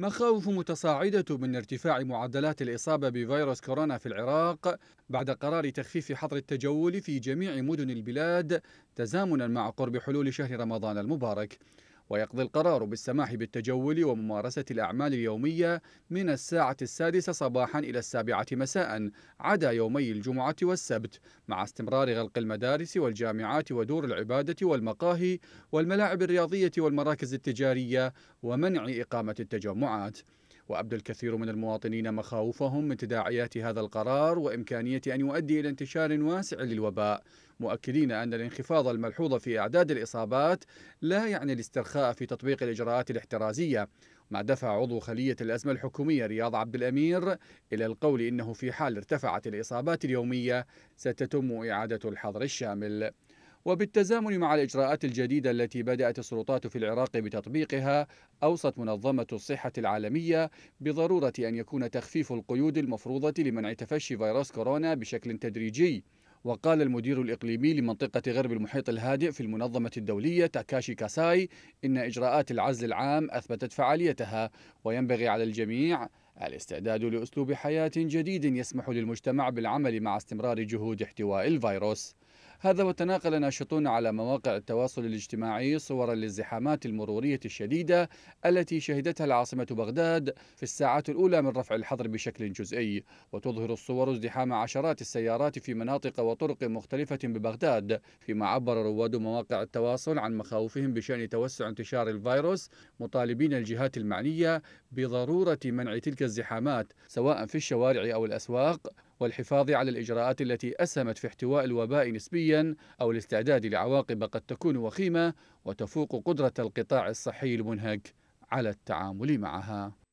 مخاوف متصاعدة من ارتفاع معدلات الإصابة بفيروس كورونا في العراق بعد قرار تخفيف حظر التجول في جميع مدن البلاد تزامنا مع قرب حلول شهر رمضان المبارك ويقضي القرار بالسماح بالتجول وممارسة الأعمال اليومية من الساعة السادسة صباحا إلى السابعة مساء عدا يومي الجمعة والسبت مع استمرار غلق المدارس والجامعات ودور العبادة والمقاهي والملاعب الرياضية والمراكز التجارية ومنع إقامة التجمعات وأبدى الكثير من المواطنين مخاوفهم من تداعيات هذا القرار وإمكانية أن يؤدي إلى انتشار واسع للوباء مؤكدين أن الانخفاض الملحوظ في أعداد الإصابات لا يعني الاسترخاء في تطبيق الإجراءات الاحترازية ما دفع عضو خلية الأزمة الحكومية رياض عبد الأمير إلى القول إنه في حال ارتفعت الإصابات اليومية ستتم إعادة الحظر الشامل وبالتزامن مع الإجراءات الجديدة التي بدأت السلطات في العراق بتطبيقها أوصت منظمة الصحة العالمية بضرورة أن يكون تخفيف القيود المفروضة لمنع تفشي فيروس كورونا بشكل تدريجي وقال المدير الإقليمي لمنطقة غرب المحيط الهادئ في المنظمة الدولية تاكاشي كاساي إن إجراءات العزل العام أثبتت فعاليتها وينبغي على الجميع الاستعداد لأسلوب حياة جديد يسمح للمجتمع بالعمل مع استمرار جهود احتواء الفيروس هذا وتناقل ناشطون على مواقع التواصل الاجتماعي صورا للزحامات المرورية الشديدة التي شهدتها العاصمة بغداد في الساعات الأولى من رفع الحظر بشكل جزئي وتظهر الصور ازدحام عشرات السيارات في مناطق وطرق مختلفة ببغداد فيما عبر رواد مواقع التواصل عن مخاوفهم بشأن توسع انتشار الفيروس مطالبين الجهات المعنية بضرورة منع تلك الزحامات سواء في الشوارع أو الأسواق والحفاظ على الإجراءات التي أسهمت في احتواء الوباء نسبيا أو الاستعداد لعواقب قد تكون وخيمة وتفوق قدرة القطاع الصحي المنهك على التعامل معها